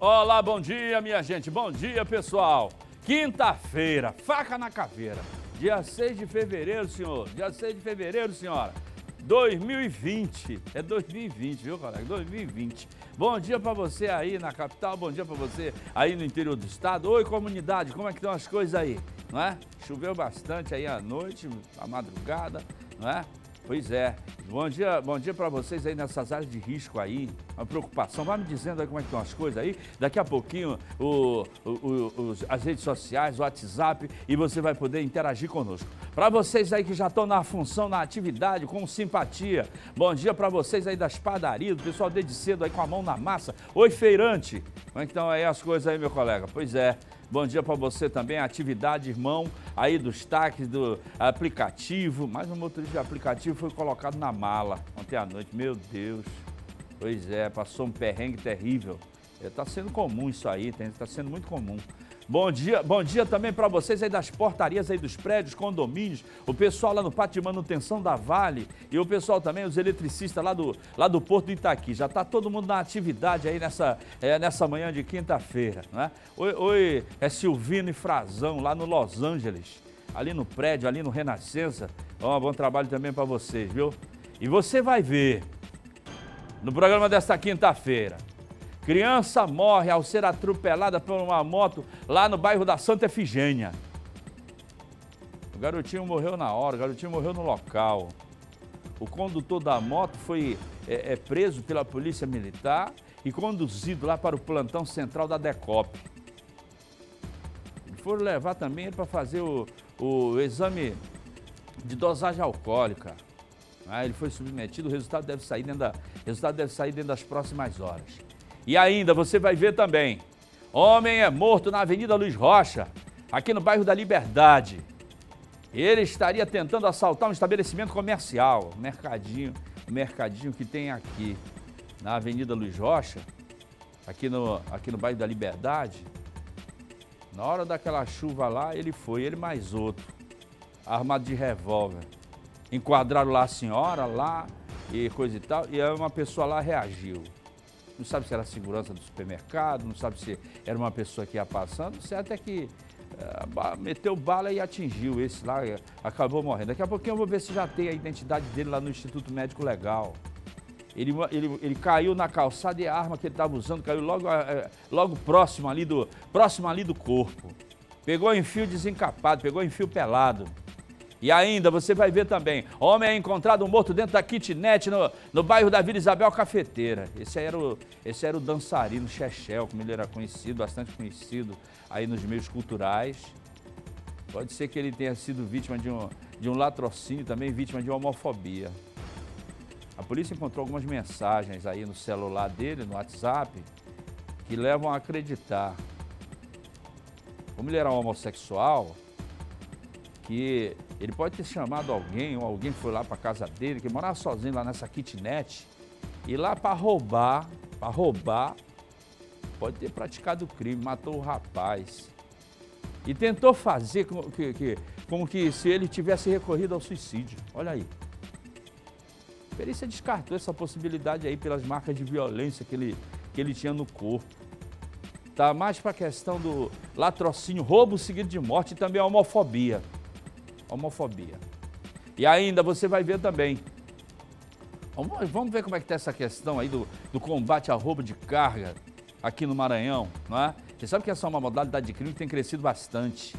Olá, bom dia, minha gente. Bom dia, pessoal. Quinta-feira, faca na caveira. Dia 6 de fevereiro, senhor. Dia 6 de fevereiro, senhora. 2020. É 2020, viu, colega? 2020. Bom dia para você aí na capital, bom dia para você aí no interior do estado. Oi, comunidade, como é que estão as coisas aí? Não é? Choveu bastante aí à noite, à madrugada, não é? Pois é. Bom dia, bom dia para vocês aí nessas áreas de risco aí, uma preocupação. Vai me dizendo aí como é que estão as coisas aí. Daqui a pouquinho o, o, o, as redes sociais, o WhatsApp e você vai poder interagir conosco. Para vocês aí que já estão na função, na atividade, com simpatia. Bom dia para vocês aí das padarias, do pessoal desde cedo aí com a mão na massa. Oi, feirante. Como é que estão aí as coisas aí, meu colega? Pois é. Bom dia para você também, atividade, irmão, aí dos táxis, do aplicativo. Mais um motorista de aplicativo foi colocado na mala ontem à noite. Meu Deus. Pois é, passou um perrengue terrível. Está é, sendo comum isso aí, está sendo muito comum. Bom dia, bom dia também para vocês aí das portarias aí dos prédios, condomínios, o pessoal lá no pátio de manutenção da Vale e o pessoal também, os eletricistas lá do, lá do Porto do Itaqui. Já está todo mundo na atividade aí nessa, é, nessa manhã de quinta-feira, né? Oi, oi, é Silvino e Frazão lá no Los Angeles, ali no prédio, ali no Renascença. Ó, bom trabalho também para vocês, viu? E você vai ver no programa desta quinta-feira. Criança morre ao ser atropelada por uma moto lá no bairro da Santa Efigênia. O garotinho morreu na hora, o garotinho morreu no local. O condutor da moto foi é, é preso pela polícia militar e conduzido lá para o plantão central da DECOP. Foram levar também ele para fazer o, o exame de dosagem alcoólica. Ah, ele foi submetido, o resultado deve sair dentro da, resultado deve sair dentro das próximas horas. E ainda você vai ver também: homem é morto na Avenida Luiz Rocha, aqui no bairro da Liberdade. Ele estaria tentando assaltar um estabelecimento comercial, um mercadinho, um mercadinho que tem aqui na Avenida Luiz Rocha, aqui no, aqui no bairro da Liberdade. Na hora daquela chuva lá, ele foi, ele mais outro, armado de revólver. Enquadraram lá a senhora, lá e coisa e tal, e uma pessoa lá reagiu não sabe se era segurança do supermercado, não sabe se era uma pessoa que ia passando, certo é que eh, meteu bala e atingiu esse lá, eh, acabou morrendo. Daqui a pouquinho eu vou ver se já tem a identidade dele lá no Instituto Médico Legal. Ele, ele, ele caiu na calçada e a arma que ele estava usando caiu logo, eh, logo próximo, ali do, próximo ali do corpo. Pegou em fio desencapado, pegou em fio pelado. E ainda você vai ver também: homem é encontrado morto dentro da kitnet no, no bairro da Vila Isabel Cafeteira. Esse era o, esse era o dançarino Chechel, como ele era conhecido, bastante conhecido aí nos meios culturais. Pode ser que ele tenha sido vítima de um, de um latrocínio, também vítima de uma homofobia. A polícia encontrou algumas mensagens aí no celular dele, no WhatsApp, que levam a acreditar. Como ele era homossexual, que ele pode ter chamado alguém, ou alguém foi lá para casa dele, que morava sozinho lá nessa kitnet, e lá para roubar, para roubar, pode ter praticado o crime, matou o rapaz. E tentou fazer como que, que, como que se ele tivesse recorrido ao suicídio. Olha aí. A perícia descartou essa possibilidade aí pelas marcas de violência que ele, que ele tinha no corpo. Tá mais para a questão do latrocínio, roubo seguido de morte e também a homofobia homofobia. E ainda você vai ver também. Vamos ver como é que está essa questão aí do, do combate ao roubo de carga aqui no Maranhão, não é? Você sabe que essa é uma modalidade de crime que tem crescido bastante.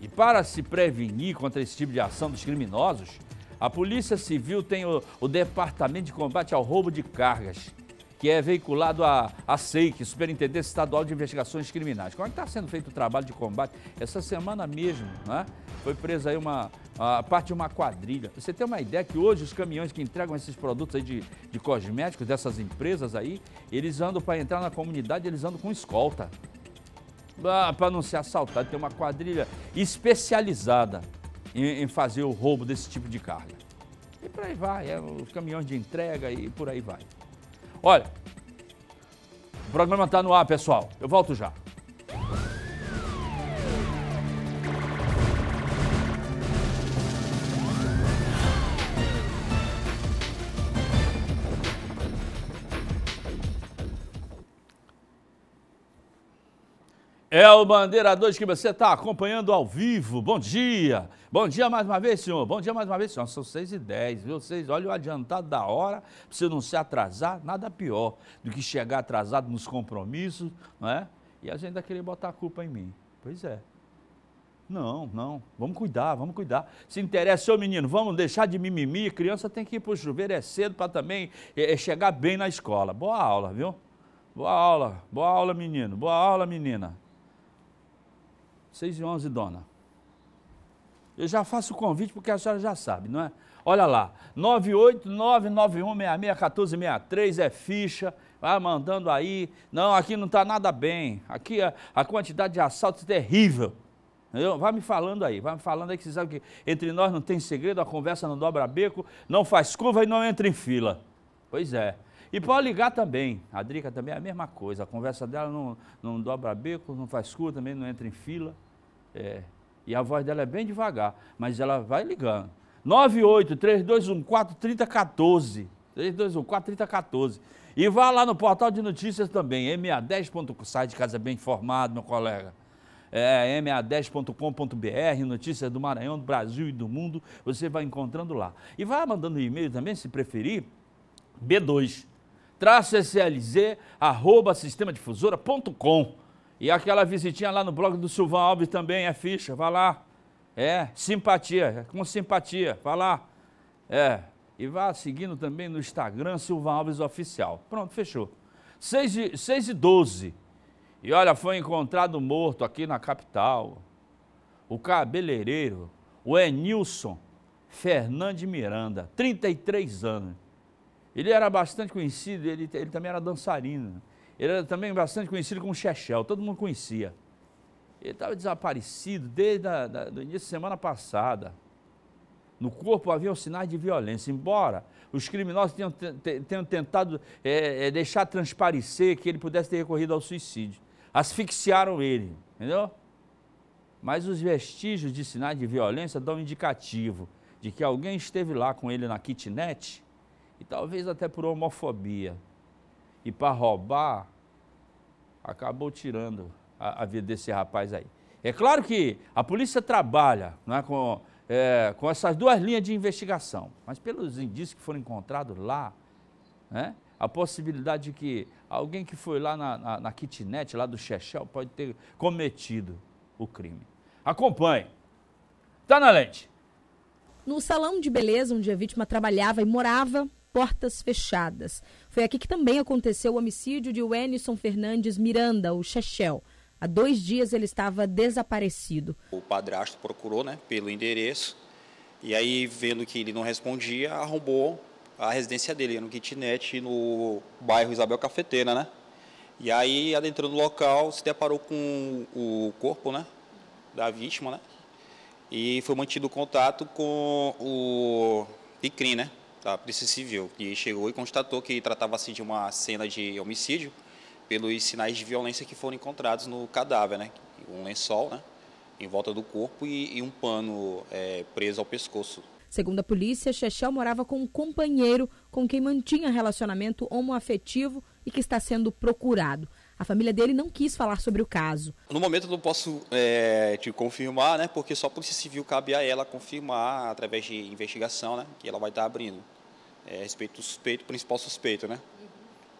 E para se prevenir contra esse tipo de ação dos criminosos, a Polícia Civil tem o, o Departamento de Combate ao Roubo de Cargas que é veiculado à, à SEIC, Superintendência Estadual de Investigações Criminais. Como é está sendo feito o trabalho de combate? Essa semana mesmo, né? Foi presa aí uma a parte de uma quadrilha. Você tem uma ideia que hoje os caminhões que entregam esses produtos aí de, de cosméticos dessas empresas aí, eles andam para entrar na comunidade, eles andam com escolta. Ah, para não ser assaltado, tem uma quadrilha especializada em, em fazer o roubo desse tipo de carga. E por aí vai, é, os caminhões de entrega e por aí vai. Olha, o programa está no ar, pessoal. Eu volto já. É o Bandeira 2 que você está acompanhando ao vivo. Bom dia. Bom dia mais uma vez, senhor. Bom dia mais uma vez, senhor. São 6 e 10 viu? Vocês, olha o adiantado da hora, para você não se atrasar. Nada pior do que chegar atrasado nos compromissos, não é? E a gente ainda querer botar a culpa em mim. Pois é. Não, não. Vamos cuidar, vamos cuidar. Se interessa, ô menino, vamos deixar de mimimi. Criança tem que ir para o chuveiro é cedo para também é, é, chegar bem na escola. Boa aula, viu? Boa aula, boa aula, menino. Boa aula, menina. 6 e 11, dona. Eu já faço o convite porque a senhora já sabe, não é? Olha lá, 98991661463 é ficha, vai mandando aí. Não, aqui não está nada bem, aqui a, a quantidade de assaltos é terrível. Entendeu? Vai me falando aí, vai me falando aí que vocês sabem que entre nós não tem segredo, a conversa não dobra beco, não faz curva e não entra em fila. Pois é. E pode ligar também, a Drica também é a mesma coisa, a conversa dela não, não dobra beco, não faz curva, também não entra em fila. É, e a voz dela é bem devagar, mas ela vai ligando. 98 321 43014. 321 43014. E vá lá no portal de notícias também, ma10.com, site casa bem informado, meu colega. É, ma10.com.br, notícias do Maranhão, do Brasil e do mundo, você vai encontrando lá. E vá mandando e-mail também, se preferir, b2 traço slz, arroba sistemadifusora.com. E aquela visitinha lá no blog do Silvão Alves também é ficha, vai lá. É, simpatia, é com simpatia, vai lá. É, e vá seguindo também no Instagram Silvão Alves Oficial. Pronto, fechou. 6 e, 6 e 12. E olha, foi encontrado morto aqui na capital. O cabeleireiro, o Enilson Fernandes Miranda, 33 anos. Ele era bastante conhecido, ele, ele também era dançarino. Ele era também bastante conhecido como Chechel, todo mundo conhecia. Ele estava desaparecido desde o início da semana passada. No corpo havia um sinais de violência, embora os criminosos tenham, tenham tentado é, é, deixar transparecer que ele pudesse ter recorrido ao suicídio. Asfixiaram ele, entendeu? Mas os vestígios de sinais de violência dão um indicativo de que alguém esteve lá com ele na kitnet e talvez até por homofobia e para roubar, acabou tirando a, a, vida desse rapaz aí. É claro que a polícia trabalha né, com, é, com essas duas linhas de investigação, mas pelos indícios que foram encontrados lá, né, a possibilidade de que alguém que foi lá na, na, na kitnet, lá do Chechel, pode ter cometido o crime. Acompanhe. Tá na lente. No salão de beleza onde a vítima trabalhava e morava, portas fechadas. Foi aqui que também aconteceu o homicídio de Wenison Fernandes Miranda, o Chechel. Há dois dias ele estava desaparecido. O padrasto procurou né, pelo endereço e aí, vendo que ele não respondia, arrombou a residência dele, no kitnet no bairro Isabel Cafeteira, né? E aí, adentrando no local, se deparou com o corpo né, da vítima, né? E foi mantido contato com o Icrim, né? da Polícia Civil, que chegou e constatou que tratava-se de uma cena de homicídio pelos sinais de violência que foram encontrados no cadáver, né? Um lençol, né? Em volta do corpo e, e um pano é, preso ao pescoço. Segundo a polícia, Chechel morava com um companheiro com quem mantinha relacionamento homoafetivo e que está sendo procurado. A família dele não quis falar sobre o caso. No momento eu não posso é, te confirmar, né? Porque só a Polícia Civil cabe a ela confirmar através de investigação, né? Que ela vai estar abrindo. É, respeito do suspeito, principal suspeito, né?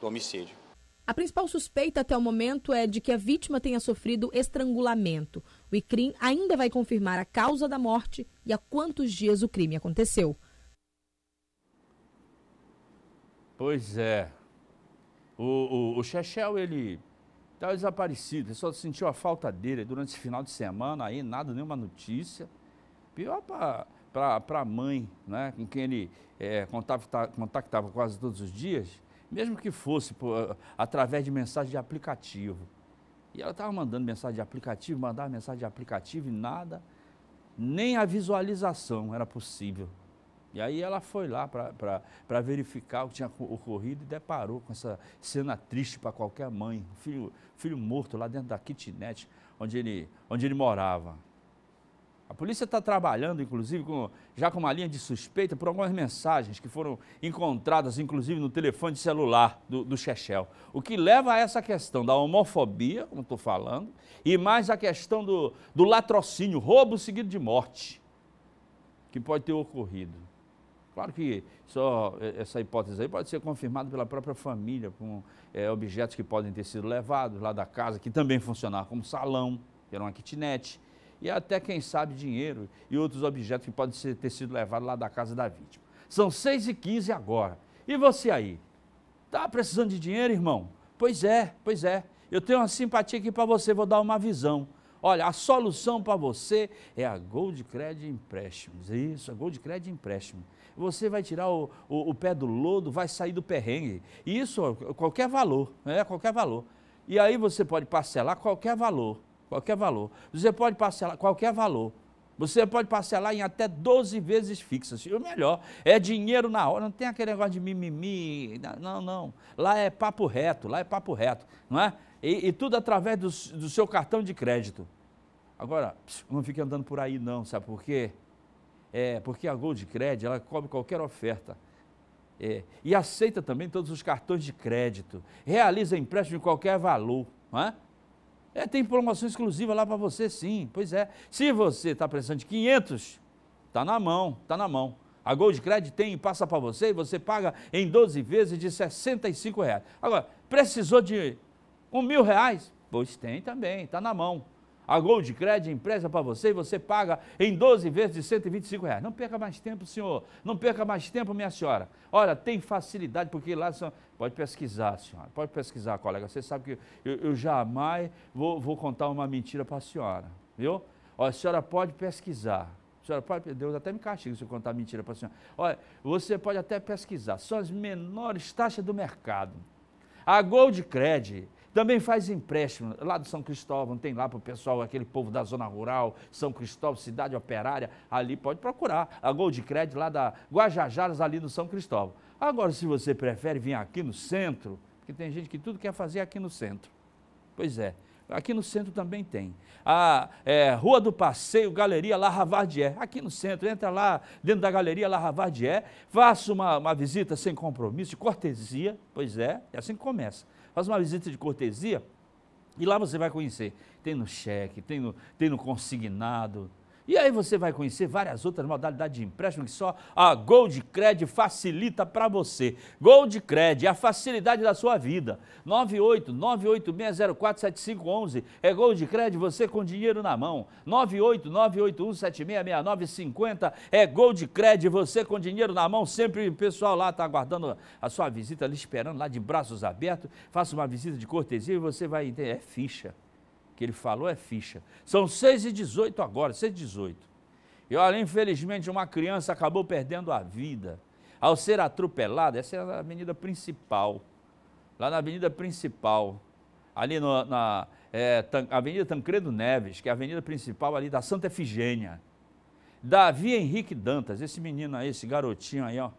Do homicídio. A principal suspeita até o momento é de que a vítima tenha sofrido estrangulamento. O ICRIM ainda vai confirmar a causa da morte e há quantos dias o crime aconteceu. Pois é. O, o, o Chechel, ele Estava tá desaparecido, só sentiu a falta dele durante esse final de semana aí, nada, nenhuma notícia. Pior para a mãe, né, com quem ele é, contacta, contactava quase todos os dias, mesmo que fosse por, eh, através de mensagem de aplicativo. E ela estava mandando mensagem de aplicativo, mandava mensagem de aplicativo e nada, nem a visualização era possível. E aí ela foi lá para verificar o que tinha ocorrido e deparou com essa cena triste para qualquer mãe. O filho, filho morto lá dentro da kitnet onde ele, onde ele morava. A polícia está trabalhando, inclusive, com, já com uma linha de suspeita por algumas mensagens que foram encontradas, inclusive, no telefone celular do, do Chechel. O que leva a essa questão da homofobia, como estou falando, e mais a questão do, do latrocínio, roubo seguido de morte, que pode ter ocorrido. Claro que só é, essa hipótese aí pode ser confirmada pela própria família, com é, objetos que podem ter sido levados lá da casa, que também funcionava como salão, que era uma kitnet, e até, quem sabe, dinheiro e outros objetos que podem ser, ter sido levados lá da casa da vítima. São 6h15 agora. E você aí? Tá precisando de dinheiro, irmão? Pois é, pois é. Eu tenho uma simpatia aqui para você, vou dar uma visão. Olha, a solução para você é a Gold Credit Empréstimos. É isso, a Gold Credit Empréstimo. Você vai tirar o, o, o pé do lodo, vai sair do perrengue. Isso, qualquer valor, né? qualquer valor. E aí você pode parcelar qualquer valor, qualquer valor. Você pode parcelar qualquer valor. Você pode parcelar em até 12 vezes fixas. E o melhor, é dinheiro na hora, não tem aquele negócio de mimimi, não, não. Lá é papo reto, lá é papo reto, não é? E, e tudo através do, do, seu cartão de crédito. Agora, não fique andando por aí não, sabe por quê? É, porque a Gold Credit, ela cobre qualquer oferta. É, e aceita também todos os cartões de crédito. Realiza empréstimo de qualquer valor. Não é? É, tem promoção exclusiva lá para você, sim. Pois é. Se você está precisando de 500, está na mão, está na mão. A Gold Credit tem e passa para você e você paga em 12 vezes de R$ 65 reais. Agora, precisou de com mil reais? Pois tem também, está na mão. A Gold Credit empresa para você e você paga em 12 vezes de 125 reais. Não perca mais tempo, senhor. Não perca mais tempo, minha senhora. Olha, tem facilidade, porque lá são... Pode pesquisar, senhora. Pode pesquisar, colega. Você sabe que eu, eu jamais vou, vou contar uma mentira para a senhora, viu? Olha, a senhora pode pesquisar. A senhora pode, Deus até me castiga se eu contar mentira para a senhora. Olha, você pode até pesquisar. São as menores taxas do mercado. A Gold Credit também faz empréstimo. Lá do São Cristóvão, tem lá para o pessoal, aquele povo da zona rural, São Cristóvão, cidade operária, ali pode procurar. A Gold Credit Crédito lá da Guajajaras, ali no São Cristóvão. Agora, se você prefere vir aqui no centro, porque tem gente que tudo quer fazer aqui no centro. Pois é. Aqui no centro também tem. A é, Rua do Passeio, Galeria La Ravardier. Aqui no centro, entra lá dentro da Galeria La Ravardier, faça uma, uma visita sem compromisso, de cortesia, pois é, é assim que começa faz uma visita de cortesia e lá você vai conhecer. Tem no cheque, tem no, tem no consignado, e aí você vai conhecer várias outras modalidades de empréstimo que só a Gold Cred facilita para você. Gold Cred a facilidade da sua vida. 98986047511 é Gold Cred, você com dinheiro na mão. 98981766950 é Gold Cred, você com dinheiro na mão. Sempre o pessoal lá está aguardando a sua visita, ali esperando lá de braços abertos. Faça uma visita de cortesia e você vai entender. É ficha que ele falou é ficha. São 6 e 18 agora, 6 e 18. E olha, infelizmente, uma criança acabou perdendo a vida ao ser atropelada. Essa é a avenida principal. Lá na avenida principal, ali no, na é, Tan, Avenida Tancredo Neves, que é a avenida principal ali da Santa Efigênia. Davi Henrique Dantas, esse menino aí, esse garotinho aí, ó.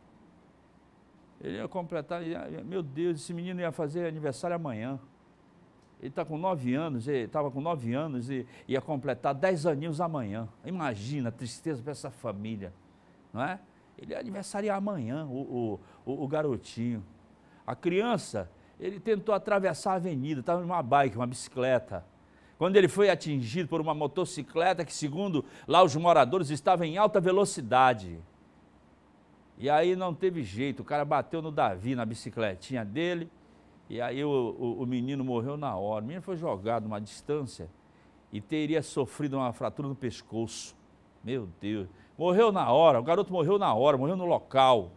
Ele ia completar, ia, meu Deus, esse menino ia fazer aniversário amanhã. Ele está com nove anos, ele estava com nove anos e ia completar dez aninhos amanhã. Imagina a tristeza para essa família, não é? Ele ia aniversariar amanhã, o, o, o garotinho. A criança, ele tentou atravessar a avenida, estava numa bike, uma bicicleta. Quando ele foi atingido por uma motocicleta que, segundo lá os moradores, estava em alta velocidade. E aí não teve jeito, o cara bateu no Davi na bicicletinha dele e aí o, o, o menino morreu na hora. O menino foi jogado uma distância e teria sofrido uma fratura no pescoço. Meu Deus. Morreu na hora, o garoto morreu na hora, morreu no local.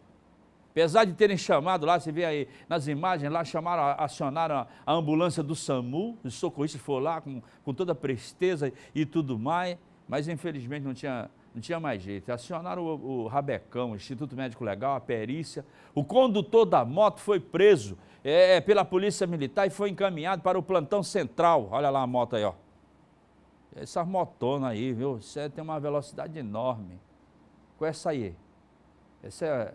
Apesar de terem chamado lá, você vê aí nas imagens lá, chamaram, acionaram a ambulância do SAMU, os socorristas foram lá com, com toda presteza e tudo mais, mas infelizmente não tinha, não tinha mais jeito. Acionaram o, o Rabecão, o Instituto Médico Legal, a perícia. O condutor da moto foi preso. É, é, pela Polícia Militar e foi encaminhado para o plantão central. Olha lá a moto aí, ó. Essa motona aí, viu? Isso tem uma velocidade enorme. Qual é essa aí? Essa é.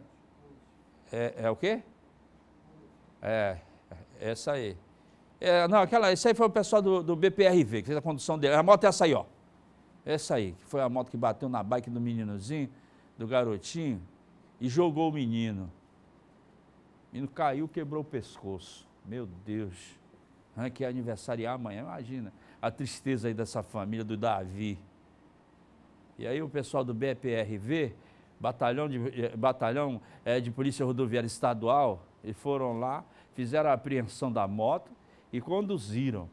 É, é o quê? É, essa aí. É, não, aquela, esse aí foi o pessoal do, do BPRV, que fez a condução dele. A moto é essa aí, ó. Essa aí, que foi a moto que bateu na bike do meninozinho, do garotinho, e jogou o menino menino caiu, quebrou o pescoço. Meu Deus. Que é amanhã, imagina. A tristeza aí dessa família do Davi. E aí o pessoal do BPRV, Batalhão de, eh, Batalhão, é, de Polícia Rodoviária Estadual, e foram lá, fizeram a apreensão da moto e conduziram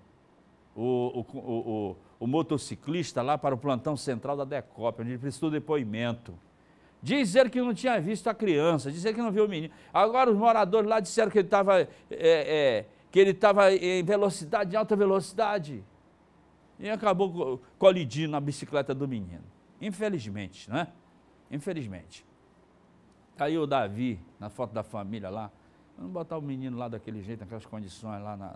o, o, o, o, o motociclista lá para o plantão central da DECOP, onde ele prestou depoimento. Dizer que não tinha visto a criança, dizer que não viu o menino. Agora os moradores lá disseram que ele estava é, é, que ele estava em velocidade, em alta velocidade. E acabou colidindo na bicicleta do menino. Infelizmente, né? Infelizmente. Tá aí o Davi na foto da família lá. Vamos botar o menino lá daquele jeito, naquelas condições lá na.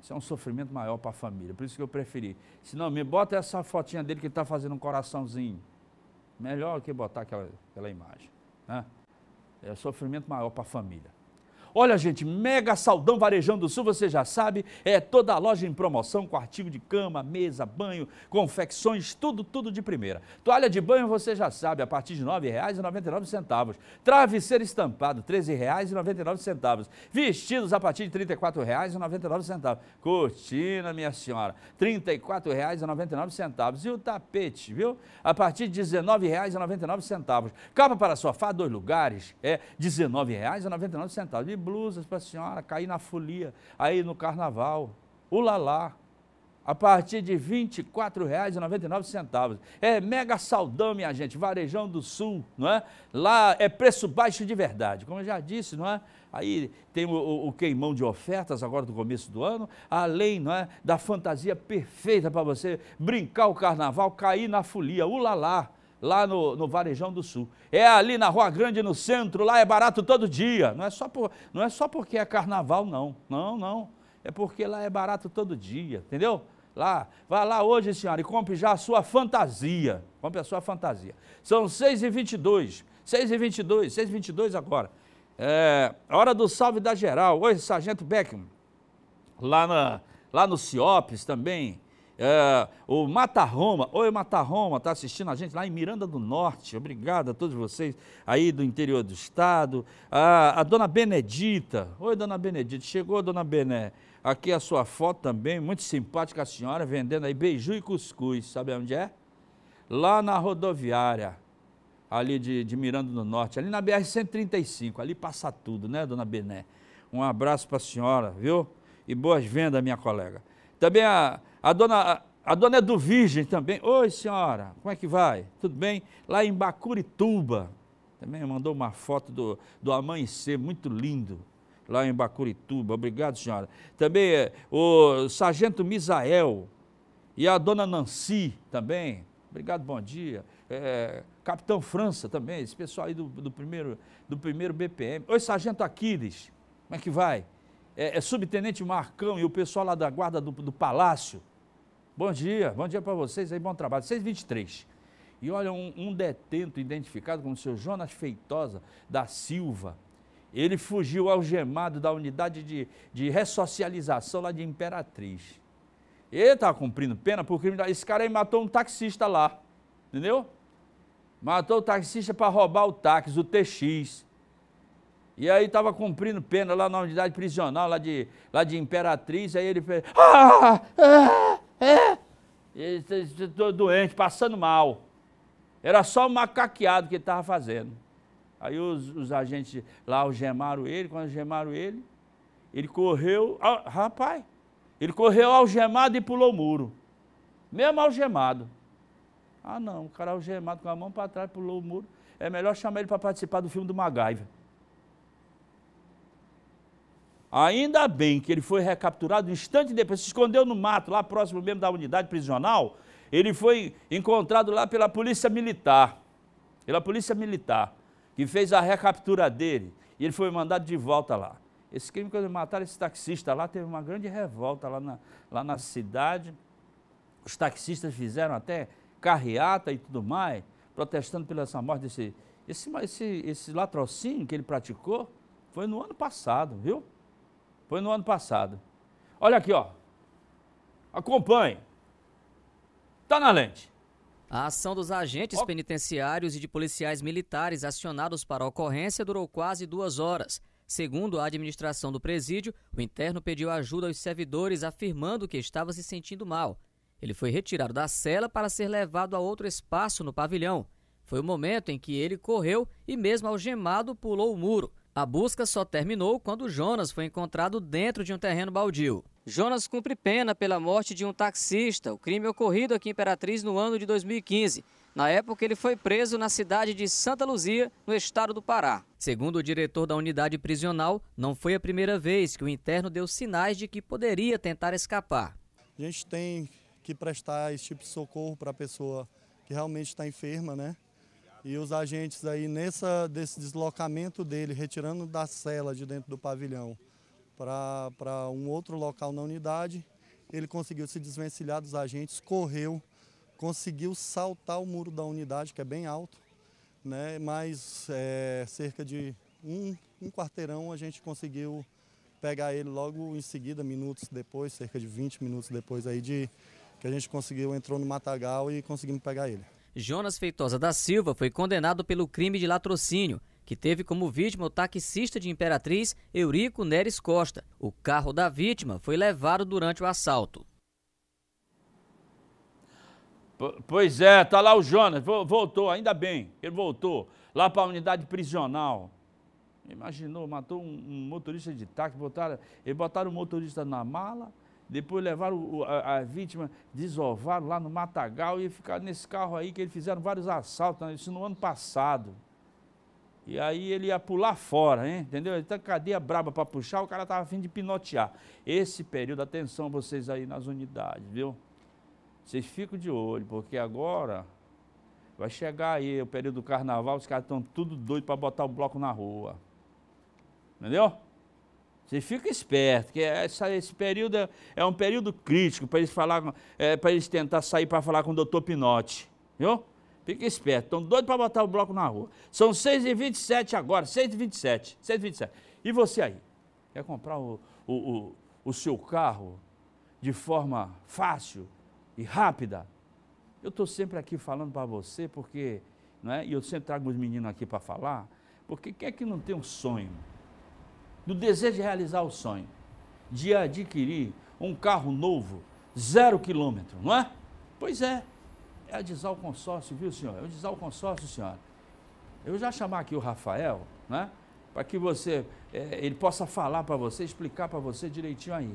Isso é um sofrimento maior para a família. Por isso que eu preferi. Se não, me bota essa fotinha dele que está fazendo um coraçãozinho. Melhor que botar aquela, aquela imagem. Né? É sofrimento maior para a família. Olha, gente, mega saldão Varejão do Sul, você já sabe, é toda a loja em promoção com artigo de cama, mesa, banho, confecções, tudo, tudo de primeira. Toalha de banho, você já sabe, a partir de R$ 9,99. Travesseiro estampado, R$ 13,99. Vestidos a partir de R$ 34,99. Cortina, minha senhora, R$ 34,99. E o tapete, viu? A partir de R$ 19,99. Capa para sofá, dois lugares, é R$ 19,99 blusas para a senhora cair na folia, aí no carnaval. Ulalá. A partir de R$ 24,99. É mega saudão, minha gente, Varejão do Sul, não é? Lá é preço baixo de verdade, como eu já disse, não é? Aí tem o, o, queimão de ofertas agora do começo do ano, além não é, da fantasia perfeita para você brincar o carnaval, cair na folia, ulalá lá no, no Varejão do Sul. É ali na Rua Grande, no centro, lá é barato todo dia. Não é só, por, não é só porque é carnaval, não. Não, não. É porque lá é barato todo dia, entendeu? Lá, vá lá hoje, senhora, e compre já a sua fantasia. Compre a sua fantasia. São 6h22. 6h22, 6h22 agora. É, hora do salve da geral. Oi, Sargento Beckham. Lá, na, lá no CIOPS também. É, o Mata Roma, oi Mata Roma, está assistindo a gente lá em Miranda do Norte, obrigado a todos vocês aí do interior do estado. A, a Dona Benedita, oi Dona Benedita, chegou Dona Bené, aqui a sua foto também, muito simpática a senhora, vendendo aí beiju e cuscuz, sabe onde é? Lá na rodoviária, ali de, de Miranda do Norte, ali na BR-135, ali passa tudo, né Dona Bené? Um abraço para a senhora, viu? E boas vendas, minha colega. Também a, a dona. A dona é do Virgem também. Oi, senhora, como é que vai? Tudo bem? Lá em Bacurituba. Também mandou uma foto do, do amanhecer, muito lindo, lá em Bacurituba. Obrigado, senhora. Também eh, o sargento Misael e a dona Nancy também. Obrigado, bom dia. É, Capitão França também, esse pessoal aí do, do, primeiro, do primeiro BPM. Oi, sargento Aquiles, como é que vai? é, é, subtenente Marcão e o pessoal lá da guarda do, do Palácio. Bom dia, bom dia para vocês aí, bom trabalho. 623. E olha, um, um detento identificado como o seu Jonas Feitosa da Silva. Ele fugiu algemado da unidade de, de ressocialização lá de Imperatriz. Ele estava tá cumprindo pena por crime. Esse cara aí matou um taxista lá, entendeu? Matou o taxista para roubar o táxi, o TX. E aí estava cumprindo pena lá na unidade prisional, lá de, lá de Imperatriz, aí ele fez. Ah, ah, ah. É. Estou tá doente, passando mal. Era só o macaqueado que ele estava fazendo. Aí os, os agentes lá algemaram ele, quando algemaram ele, ele correu, ah, rapaz, ele correu algemado e pulou o muro. Mesmo algemado. Ah não, o cara algemado com a mão para trás, pulou o muro. É melhor chamar ele para participar do filme do MacGyver. Ainda bem que ele foi recapturado um instante depois, se escondeu no mato, lá próximo mesmo da unidade prisional. Ele foi encontrado lá pela polícia militar, pela polícia militar, que fez a recaptura dele. E ele foi mandado de volta lá. Esse crime, quando mataram esse taxista lá, teve uma grande revolta lá na, lá na cidade. Os taxistas fizeram até carreata e tudo mais, protestando pela essa morte desse. Esse, esse, esse latrocínio que ele praticou foi no ano passado, viu? Foi no ano passado. Olha aqui, ó. Acompanhe. Tá na lente. A ação dos agentes penitenciários e de policiais militares acionados para a ocorrência durou quase duas horas. Segundo a administração do presídio, o interno pediu ajuda aos servidores, afirmando que estava se sentindo mal. Ele foi retirado da cela para ser levado a outro espaço no pavilhão. Foi o momento em que ele correu e, mesmo algemado, pulou o muro. A busca só terminou quando Jonas foi encontrado dentro de um terreno baldio. Jonas cumpre pena pela morte de um taxista. O crime ocorrido aqui em Imperatriz no ano de 2015. Na época, ele foi preso na cidade de Santa Luzia, no estado do Pará. Segundo o diretor da unidade prisional, não foi a primeira vez que o interno deu sinais de que poderia tentar escapar. A gente tem que prestar esse tipo de socorro para a pessoa que realmente está enferma, né? E os agentes aí nessa desse deslocamento dele, retirando da cela de dentro do pavilhão para um outro local na unidade, ele conseguiu se desvencilhar dos agentes, correu, conseguiu saltar o muro da unidade, que é bem alto, né? mas é, cerca de um, um quarteirão a gente conseguiu pegar ele logo em seguida, minutos depois, cerca de 20 minutos depois aí de que a gente conseguiu, entrou no matagal e conseguimos pegar ele. Jonas Feitosa da Silva foi condenado pelo crime de latrocínio, que teve como vítima o taxista de Imperatriz Eurico Neres Costa. O carro da vítima foi levado durante o assalto. Pois é, tá lá o Jonas, voltou, ainda bem, ele voltou, lá para a unidade prisional. Imaginou, matou um, um motorista de táxi, botaram, botaram o motorista na mala, depois levaram a, a vítima, desovaram lá no Matagal e ficaram nesse carro aí que eles fizeram vários assaltos, né? isso no ano passado. E aí ele ia pular fora, hein? entendeu? Então, cadeia braba para puxar, o cara estava afim de pinotear. Esse período, atenção vocês aí nas unidades, viu? Vocês ficam de olho, porque agora vai chegar aí o período do carnaval, os caras estão tudo doido para botar o bloco na rua. Entendeu? Você fica esperto, que é, essa, esse período é, é, um período crítico para eles falar, é, para eles tentar sair para falar com o doutor Pinotti, viu? Fica esperto, estão doidos para botar o bloco na rua. São 6h27 agora, 6h27, 6h27. E você aí, quer comprar o, o, o, o seu carro de forma fácil e rápida? Eu estou sempre aqui falando para você, porque, né, e eu sempre trago os meninos aqui para falar, porque quem é que não tem um sonho? do desejo de realizar o sonho, de adquirir um carro novo, zero quilômetro, não é? Pois é, é a o consórcio, viu, senhor? É adesar o consórcio, senhora. Eu já chamar aqui o Rafael, né? Para que você, é, ele possa falar para você, explicar para você direitinho aí.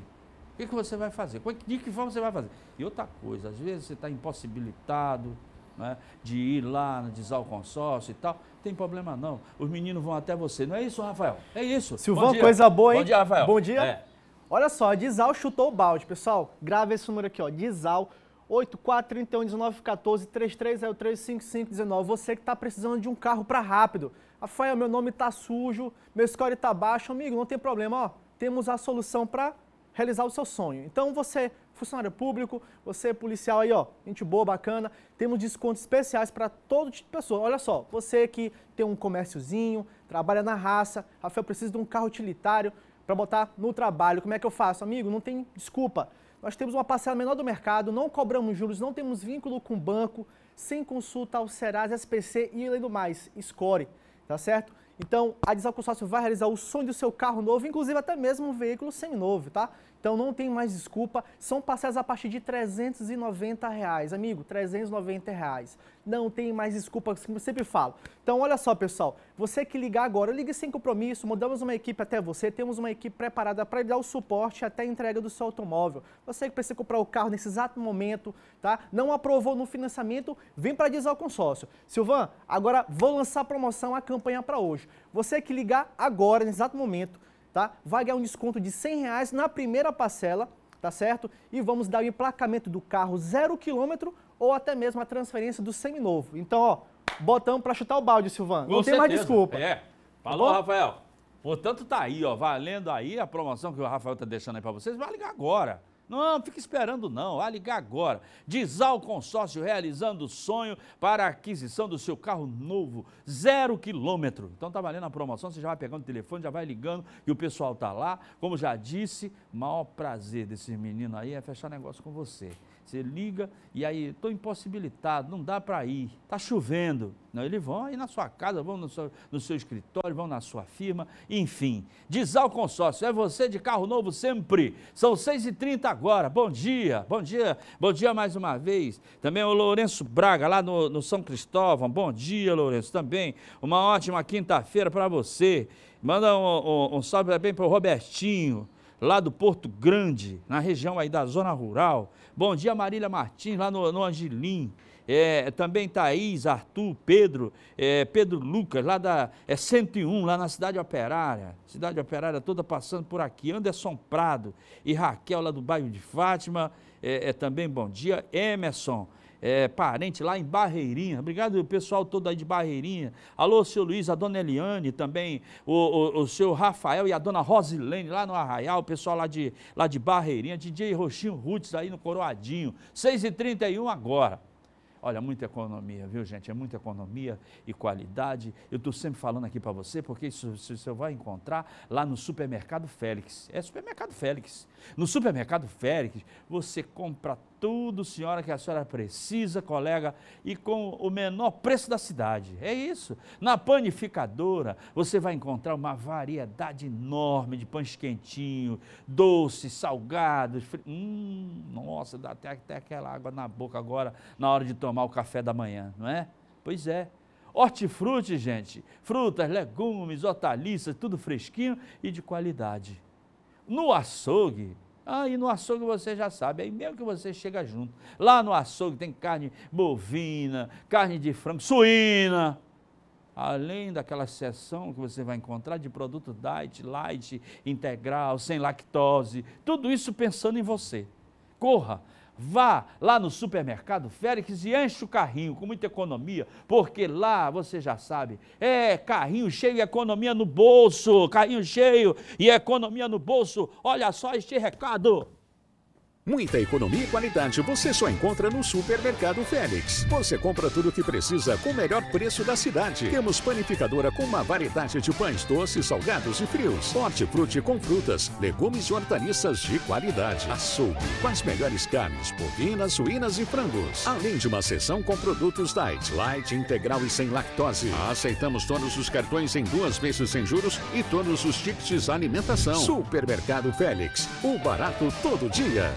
O que, que você vai fazer? De que forma você vai fazer? E outra coisa, às vezes você está impossibilitado, né, de ir lá, desar o consórcio e tal. Tem problema não. Os meninos vão até você. Não é isso, Rafael? É isso. Silvão, coisa boa, hein? Bom dia, Rafael. Bom dia. É. Olha só, Dizal chutou o balde, pessoal. Grava esse número aqui, ó. Dizal 84311914-33035519. É você que está precisando de um carro para rápido. Rafael, meu nome tá sujo, meu score tá baixo. Amigo, não tem problema, ó. Temos a solução para realizar o seu sonho. Então você funcionário público, você policial aí, ó, gente boa, bacana, temos descontos especiais para todo tipo de pessoa. Olha só, você que tem um comérciozinho, trabalha na raça, Rafael, precisa de um carro utilitário para botar no trabalho. Como é que eu faço? Amigo, não tem desculpa. Nós temos uma parcela menor do mercado, não cobramos juros, não temos vínculo com banco, sem consulta ao Serasa, SPC e além do mais, score, tá certo? Então, a Consórcio vai realizar o sonho do seu carro novo, inclusive até mesmo um veículo seminovo, tá? Então não tem mais desculpa, são parcelas a partir de 390 reais, amigo, 390 reais. Não tem mais desculpa, assim, como eu sempre falo. Então olha só, pessoal, você que ligar agora, ligue sem compromisso, mandamos uma equipe até você, temos uma equipe preparada para dar o suporte até a entrega do seu automóvel. Você que precisa comprar o carro nesse exato momento, tá? Não aprovou no financiamento, vem para dizer ao consórcio. Silvan, agora vou lançar a promoção, a campanha para hoje. Você é que ligar agora, no exato momento, tá? Vai ganhar um desconto de 100 reais na primeira parcela, tá certo? E vamos dar o emplacamento do carro zero quilômetro ou até mesmo a transferência do seminovo. Então, ó, botão para chutar o balde, Silvano. Com Não certeza. tem mais desculpa. É. Tá Falou, tá Rafael. Portanto, tá aí, ó, valendo aí a promoção que o Rafael tá deixando aí para vocês. Vai ligar agora. Não, fica esperando não, ah, ligar agora. Disal Consórcio realizando o sonho para a aquisição do seu carro novo, zero quilômetro. Então tá valendo a promoção, você já vai pegando o telefone, já vai ligando e o pessoal tá lá. Como já disse, maior prazer desse menino aí é fechar negócio com você. Você liga e aí, estou impossibilitado, não dá para ir, está chovendo. Não, eles vão aí na sua casa, vão no seu, no seu escritório, vão na sua firma, enfim. Diz ao Consórcio, é você de carro novo sempre. São 6h30 agora. Bom dia, bom dia, bom dia mais uma vez. Também o Lourenço Braga, lá no, no São Cristóvão. Bom dia, Lourenço, também. Uma ótima quinta-feira para você. Manda um, um, um salve também para o Robertinho lá do Porto Grande, na região aí da zona rural. Bom dia, Marília Martins, lá no, no Angelim. É, também Thaís, Arthur, Pedro, é, Pedro Lucas, lá da é 101, lá na Cidade Operária. Cidade Operária toda passando por aqui. Anderson Prado e Raquel, lá do bairro de Fátima. É, é também bom dia. Emerson, é, parente lá em Barreirinha. Obrigado, o pessoal todo aí de Barreirinha. Alô, seu Luiz, a dona Eliane também, o, o, o seu Rafael e a dona Rosilene lá no Arraial, o pessoal lá de, lá de Barreirinha, DJ Roxinho Roots aí no Coroadinho. 6h31 agora. Olha, muita economia, viu, gente? É muita economia e qualidade. Eu estou sempre falando aqui para você, porque isso você vai encontrar lá no Supermercado Félix. É Supermercado Félix. No Supermercado Félix, você compra tudo, senhora, que a senhora precisa, colega, e com o menor preço da cidade. É isso. Na panificadora, você vai encontrar uma variedade enorme de pães quentinhos, doces, salgados. Hum, nossa, dá até, até aquela água na boca agora, na hora de tomar o café da manhã, não é? Pois é. Hortifruti, gente, frutas, legumes, hortaliças, tudo fresquinho e de qualidade. No açougue, ah, e no açougue você já sabe, aí mesmo que você chega junto. Lá no açougue tem carne bovina, carne de frango, suína. Além daquela seção que você vai encontrar de produto diet, light, integral, sem lactose, tudo isso pensando em você. Corra, Vá lá no supermercado Félix e enche o carrinho com muita economia, porque lá você já sabe, é carrinho cheio e economia no bolso, carrinho cheio e economia no bolso. Olha só este recado. Muita economia e qualidade você só encontra no Supermercado Félix. Você compra tudo o que precisa com o melhor preço da cidade. Temos panificadora com uma variedade de pães doces, salgados e frios. Hortifruti com frutas, legumes e hortaliças de qualidade. Açougue com as melhores carnes, bovinas, suínas e frangos. Além de uma sessão com produtos diet, light, integral e sem lactose. Aceitamos todos os cartões em duas vezes sem juros e todos os tickets alimentação. Supermercado Félix. O barato todo dia.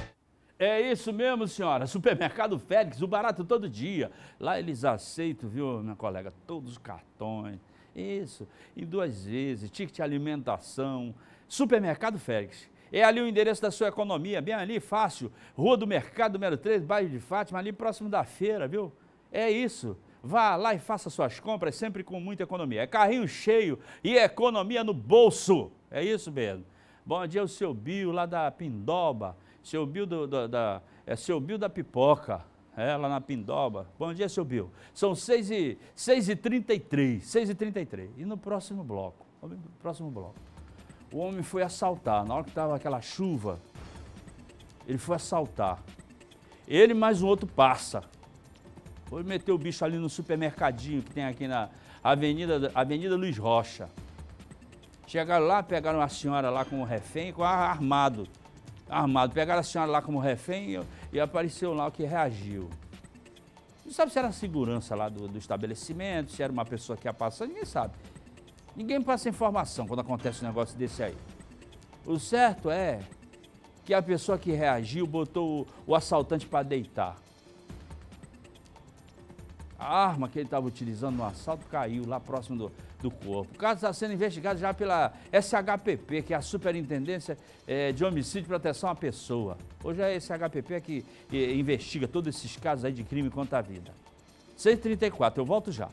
É isso mesmo, senhora. Supermercado Félix, o barato todo dia. Lá eles aceitam, viu, minha colega, todos os cartões. Isso. E duas vezes, ticket alimentação. Supermercado Félix. É ali o endereço da sua economia, bem ali, fácil. Rua do Mercado, número 3, bairro de Fátima, ali próximo da feira, viu? É isso. Vá lá e faça suas compras sempre com muita economia. É carrinho cheio e economia no bolso. É isso mesmo. Bom dia o seu Bio, lá da Pindoba. Seu Bill, do, do, da, é, seu Bill da pipoca, é, lá na Pindoba. Bom dia, seu Bill. São 6h33, 6h33. E, e, e no próximo bloco, no próximo bloco, o homem foi assaltar. Na hora que estava aquela chuva, ele foi assaltar. Ele mais um outro passa. Foi meter o bicho ali no supermercadinho que tem aqui na Avenida, Avenida Luiz Rocha. Chegaram lá, pegaram a senhora lá com o refém, com armado armado. Pegaram a senhora lá como refém e, e apareceu lá o que reagiu. Não sabe se era a segurança lá do, do estabelecimento, se era uma pessoa que ia passar, ninguém sabe. Ninguém passa informação quando acontece um negócio desse aí. O certo é que a pessoa que reagiu botou o, o assaltante para deitar. A arma que ele estava utilizando no assalto caiu lá próximo do, do corpo. O caso está sendo investigado já pela SHPP, que é a Superintendência eh, de Homicídio e Proteção à Pessoa. Hoje é a SHPP que investiga todos esses casos aí de crime contra a vida. 6h34, eu volto já.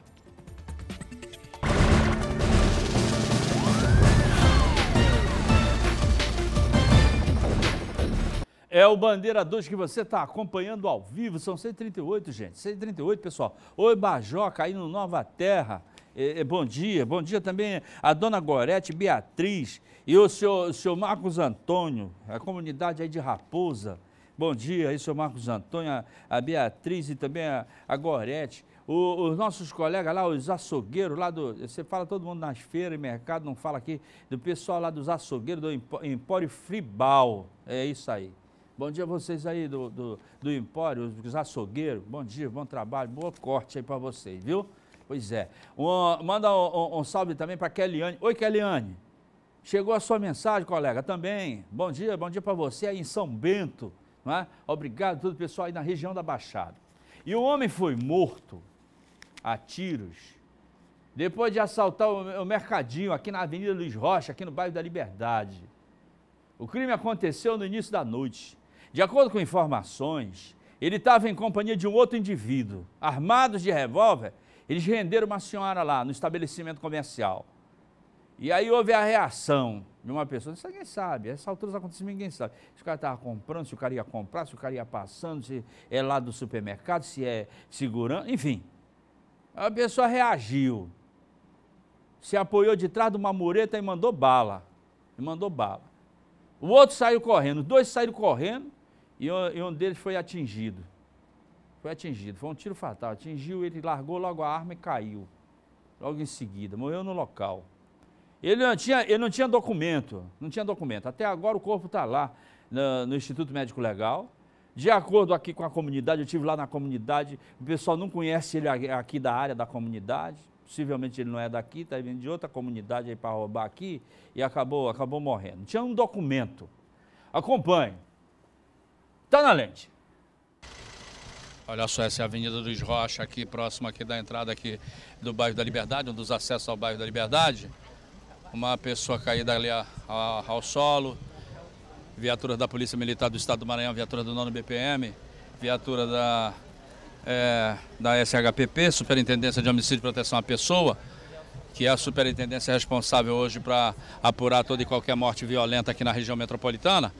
É o Bandeira 2 que você está acompanhando ao vivo. São 138, gente. 138, pessoal. Oi, Bajoca, aí no Nova Terra. É, é, bom dia. Bom dia também a dona Gorete Beatriz e o senhor, o senhor Marcos Antônio, a comunidade aí de Raposa. Bom dia aí, senhor Marcos Antônio, a, a Beatriz e também a, a Gorete. O, os nossos colegas lá, os açougueiros lá do. Você fala todo mundo nas feiras e mercado, não fala aqui do pessoal lá dos açougueiros do Empório Fribal. É isso aí. Bom dia a vocês aí do, do, do Empório, os açougueiros. Bom dia, bom trabalho, boa corte aí para vocês, viu? Pois é. Um, manda um, um, um salve também para Keliane. Oi, Keliane. Chegou a sua mensagem, colega, também. Bom dia, bom dia para você aí em São Bento. Não é? Obrigado todo o pessoal aí na região da Baixada. E o homem foi morto a tiros depois de assaltar o, o mercadinho aqui na Avenida Luiz Rocha, aqui no bairro da Liberdade. O crime aconteceu no início da noite. De acordo com informações, ele estava em companhia de um outro indivíduo, armados de revólver, eles renderam uma senhora lá no estabelecimento comercial. E aí houve a reação de uma pessoa, isso ninguém sabe, essa altura dos acontecimentos ninguém sabe. Se o cara estava comprando, se o cara ia comprar, se o cara ia passando, se é lá do supermercado, se é segurando, enfim. A pessoa reagiu, se apoiou de trás de uma mureta e mandou bala, e mandou bala. O outro saiu correndo, os dois saíram correndo e um deles foi atingido foi atingido. Foi um tiro fatal. Atingiu ele, largou logo a arma e caiu. Logo em seguida, morreu no local. Ele não tinha, ele não tinha documento, não tinha documento. Até agora o corpo está lá no, no Instituto Médico Legal. De acordo aqui com a comunidade, eu tive lá na comunidade, o pessoal não conhece ele aqui da área da comunidade, possivelmente ele não é daqui, está vindo de outra comunidade aí para roubar aqui e acabou, acabou morrendo. Tinha um documento. Acompanhe. Está na lente. Olha só, essa é a Avenida dos Rocha, aqui próximo aqui da entrada aqui do bairro da Liberdade, um dos acessos ao bairro da Liberdade. Uma pessoa caída ali ao solo, viatura da Polícia Militar do Estado do Maranhão, viatura do 9 BPM, viatura da, é, da SHPP, Superintendência de Homicídio e Proteção à Pessoa, que é a superintendência responsável hoje para apurar toda e qualquer morte violenta aqui na região metropolitana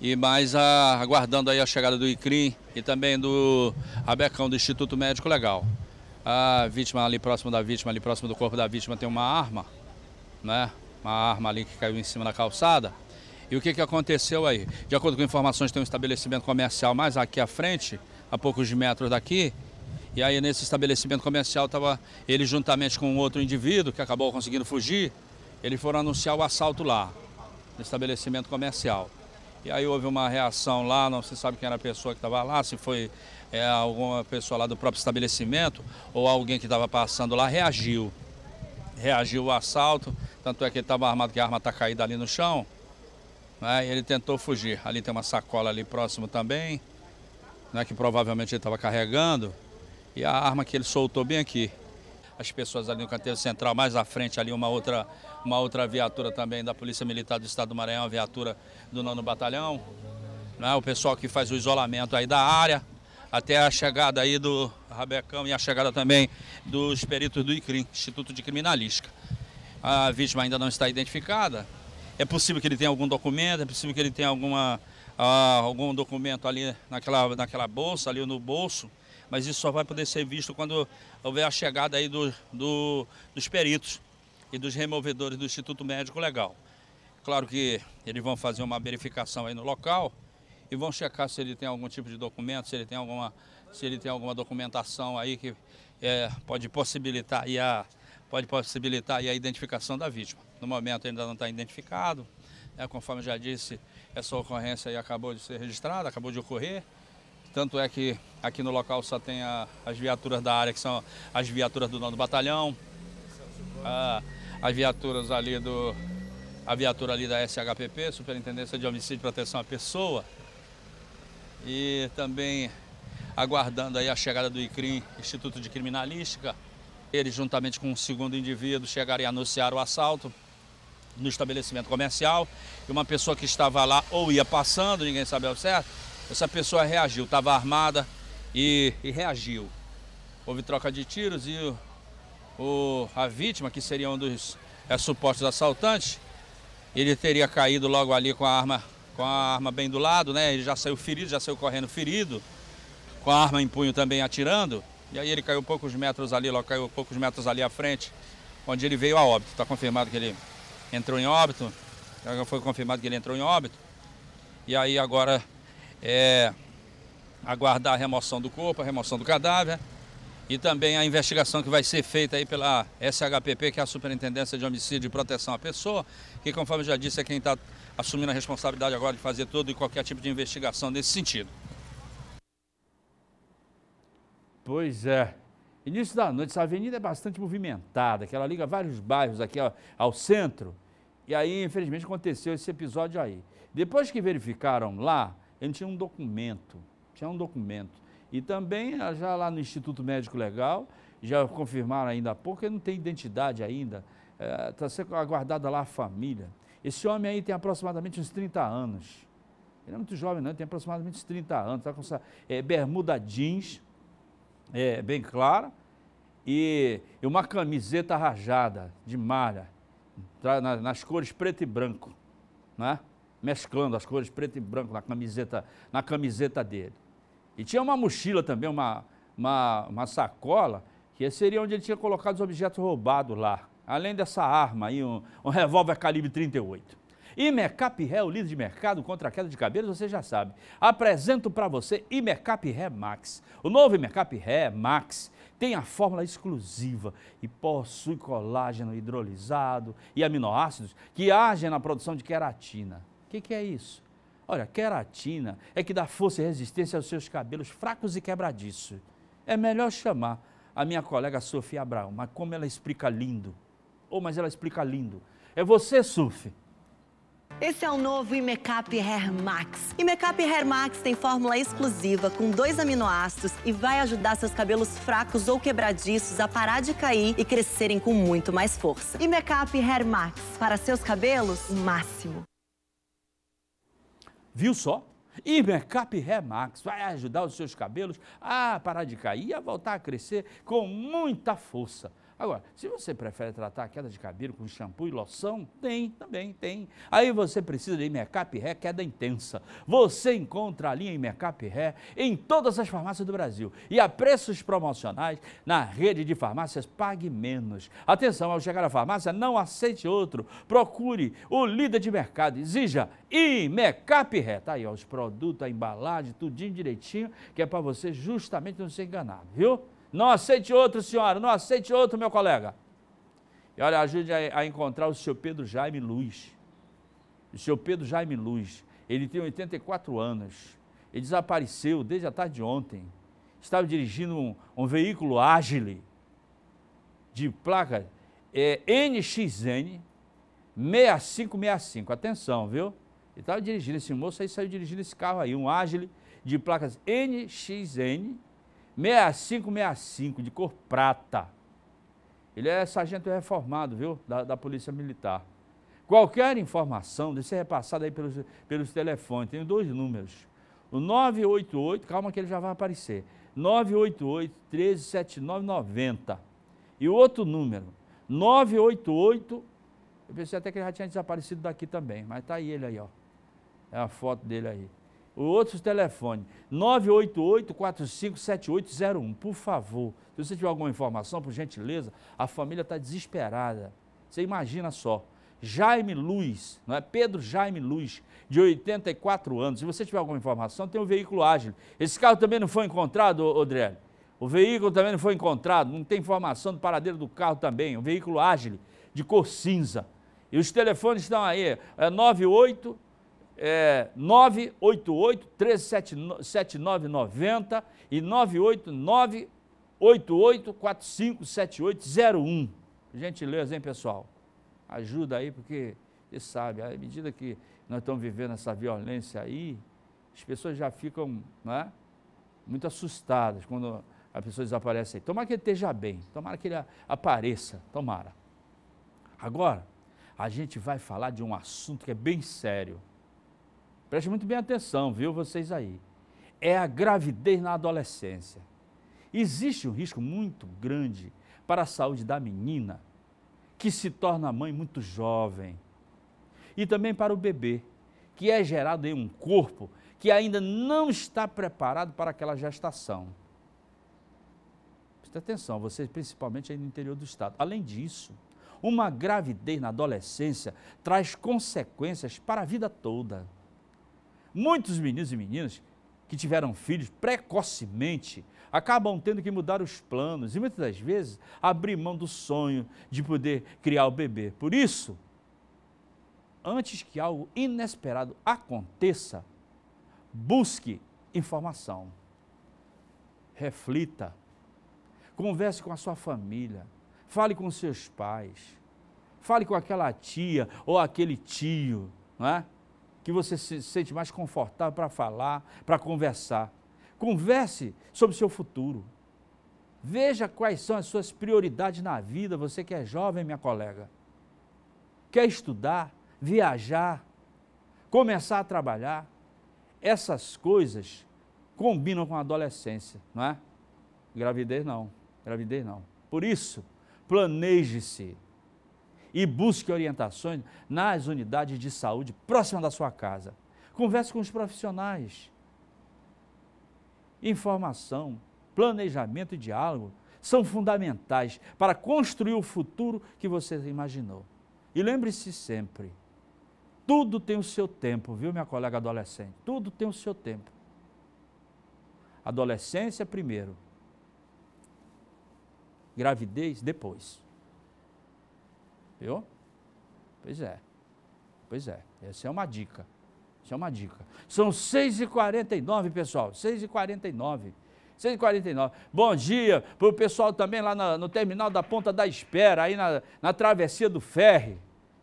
e mais a, aguardando aí a chegada do ICRIM e também do ABECão, do Instituto Médico Legal. A vítima ali próximo da vítima, ali próximo do corpo da vítima tem uma arma, né? Uma arma ali que caiu em cima da calçada. E o que, que aconteceu aí? De acordo com informações, tem um estabelecimento comercial mais aqui à frente, a poucos metros daqui. E aí nesse estabelecimento comercial estava ele juntamente com outro indivíduo que acabou conseguindo fugir. Eles foram anunciar o assalto lá, no estabelecimento comercial. E aí houve uma reação lá, não se sabe quem era a pessoa que estava lá, se foi é, alguma pessoa lá do próprio estabelecimento ou alguém que estava passando lá, reagiu. Reagiu o assalto, tanto é que ele estava armado que a arma está caída ali no chão. Né, e ele tentou fugir. Ali tem uma sacola ali próximo também, né, que provavelmente ele estava carregando. E a arma que ele soltou bem aqui, as pessoas ali no canteiro central, mais à frente ali uma outra, uma outra viatura também da Polícia Militar do Estado do Maranhão, a viatura do 9 Batalhão, né? o pessoal que faz o isolamento aí da área, até a chegada aí do Rabecão e a chegada também dos peritos do ICRIM, Instituto de Criminalística. A vítima ainda não está identificada, é possível que ele tenha algum documento, é possível que ele tenha alguma, ah, algum documento ali naquela, naquela bolsa, ali no bolso, mas isso só vai poder ser visto quando houver a chegada aí do, do, dos peritos e dos removedores do Instituto Médico Legal. Claro que eles vão fazer uma verificação aí no local e vão checar se ele tem algum tipo de documento, se ele tem alguma, se ele tem alguma documentação aí que é, pode possibilitar aí a pode possibilitar aí a identificação da vítima. No momento ainda não está identificado, né, conforme já disse, essa ocorrência aí acabou de ser registrada, acabou de ocorrer. Tanto é que aqui no local só tem a, as viaturas da área, que são as viaturas do 9 Batalhão, a, as viaturas ali do. A viatura ali da SHPP, Superintendência de Homicídio e Proteção à Pessoa. E também aguardando aí a chegada do ICRIM, Instituto de Criminalística. Eles, juntamente com o um segundo indivíduo, chegaram e anunciaram o assalto no estabelecimento comercial. E uma pessoa que estava lá ou ia passando, ninguém sabe ao certo, essa pessoa reagiu, estava armada e, e, reagiu. Houve troca de tiros e o, o, a vítima, que seria um dos é, supostos assaltantes, ele teria caído logo ali com a arma com a arma bem do lado, né? Ele já saiu ferido, já saiu correndo ferido, com a arma em punho também atirando. E aí ele caiu poucos metros ali, logo caiu poucos metros ali à frente, onde ele veio a óbito. Está confirmado que ele entrou em óbito. Já foi confirmado que ele entrou em óbito. E aí agora é, aguardar a remoção do corpo, a remoção do cadáver e também a investigação que vai ser feita aí pela SHPP, que é a Superintendência de Homicídio e Proteção à Pessoa, que conforme eu já disse é quem está assumindo a responsabilidade agora de fazer todo e qualquer tipo de investigação nesse sentido. Pois é. Início da noite, essa avenida é bastante movimentada, que ela liga vários bairros aqui ó, ao centro. E aí, infelizmente, aconteceu esse episódio aí. Depois que verificaram lá, ele tinha um documento, tinha um documento. E também, ah, já lá no Instituto Médico Legal, já confirmaram ainda há pouco, ele não tem identidade ainda, está eh, é, sendo aguardada lá a família. Esse homem aí tem aproximadamente uns 30 anos. Ele é muito jovem, não, ele tem aproximadamente uns 30 anos, está com essa é, bermuda jeans, é, bem clara, e, e uma camiseta rajada de malha, tá, na, nas cores preto e branco, é? mesclando as cores preto e branco na camiseta, na camiseta dele. E tinha uma mochila também, uma, uma, uma sacola, que seria onde ele tinha colocado os objetos roubados lá. Além dessa arma aí, um, um revólver calibre 38. Imecap Ré, o líder de mercado contra a queda de cabelos, você já sabe. Apresento para você Imecap Ré Max. O novo Imecap Ré Max tem a fórmula exclusiva e possui colágeno hidrolisado e aminoácidos que agem na produção de queratina. O que, que é isso? Olha, queratina é que dá força e resistência aos seus cabelos fracos e quebradiços. É melhor chamar a minha colega Sofia Abraão, mas como ela explica lindo. Ou, oh, mas ela explica lindo. É você, Sufi. Esse é o novo Imecap Hair Max. Imecap Hair Max tem fórmula exclusiva com dois aminoácidos e vai ajudar seus cabelos fracos ou quebradiços a parar de cair e crescerem com muito mais força. Imecap Hair Max, para seus cabelos, o máximo. Viu só? Imercap Remax vai ajudar os seus cabelos a parar de cair e a voltar a crescer com muita força. Agora, se você prefere tratar a queda de cabelo com shampoo e loção, tem, também tem. Aí você precisa de Makeup Ré queda intensa. Você encontra a linha em Ré em todas as farmácias do Brasil e a preços promocionais na rede de farmácias Pague Menos. Atenção, ao chegar à farmácia, não aceite outro. Procure o líder de mercado, exija e Ré. Tá aí, ó, os produtos, a embalagem, tudinho direitinho, que é para você justamente não se enganar, viu? Não aceite outro, senhora, não aceite outro, meu colega. E olha, ajude a, a encontrar o seu Pedro Jaime Luz. O seu Pedro Jaime Luz, ele tem 84 anos. Ele desapareceu desde a tarde de ontem. Estava dirigindo um, um veículo ágil de placa é, NXN 6565. Atenção, viu? Ele estava dirigindo, esse moço aí saiu dirigindo esse carro aí, um ágil de placas NXN 6565, de cor prata. Ele é sargento reformado, viu? Da, da Polícia Militar. Qualquer informação deve ser repassada aí pelos, pelos telefones. Tem dois números. O 988, calma que ele já vai aparecer. 988 137990. E o outro número, 988. Eu pensei até que ele já tinha desaparecido daqui também, mas tá aí ele aí, ó. É a foto dele aí outros telefones, 988-457801. Por favor, se você tiver alguma informação, por gentileza, a família está desesperada. Você imagina só. Jaime Luiz, não é? Pedro Jaime Luiz, de 84 anos. Se você tiver alguma informação, tem um veículo ágil. Esse carro também não foi encontrado, Odrelli? O veículo também não foi encontrado, não tem informação do paradeiro do carro também. Um veículo ágil, de cor cinza. E os telefones estão aí, é 98 é, 988 137990 e 989 gente Gentileza, hein, pessoal? Ajuda aí, porque você sabe, à medida que nós estamos vivendo essa violência aí, as pessoas já ficam né, muito assustadas quando a pessoa desaparece aí. Tomara que ele esteja bem, tomara que ele apareça, tomara. Agora, a gente vai falar de um assunto que é bem sério. Preste muito bem atenção, viu, vocês aí. É a gravidez na adolescência. Existe um risco muito grande para a saúde da menina, que se torna mãe muito jovem, e também para o bebê, que é gerado em um corpo que ainda não está preparado para aquela gestação. Preste atenção, vocês principalmente aí no interior do estado. Além disso, uma gravidez na adolescência traz consequências para a vida toda. Muitos meninos e meninas que tiveram filhos precocemente acabam tendo que mudar os planos e muitas das vezes abrir mão do sonho de poder criar o bebê. Por isso, antes que algo inesperado aconteça, busque informação, reflita, converse com a sua família, fale com seus pais, fale com aquela tia ou aquele tio, não é? que você se sente mais confortável para falar, para conversar. Converse sobre o seu futuro. Veja quais são as suas prioridades na vida, você que é jovem, minha colega. Quer estudar, viajar, começar a trabalhar. Essas coisas combinam com a adolescência, não é? Gravidez não, gravidez não. Por isso, planeje-se e busque orientações nas unidades de saúde próxima da sua casa. Converse com os profissionais. Informação, planejamento e diálogo são fundamentais para construir o futuro que você imaginou. E lembre-se sempre, tudo tem o seu tempo, viu, minha colega adolescente? Tudo tem o seu tempo. Adolescência primeiro. Gravidez depois. Viu? Pois é. Pois é. Essa é uma dica. Isso é uma dica. São 6h49, pessoal. 6h49. 6h49. Bom dia para o pessoal também lá no, no, terminal da Ponta da Espera, aí na, na travessia do ferry.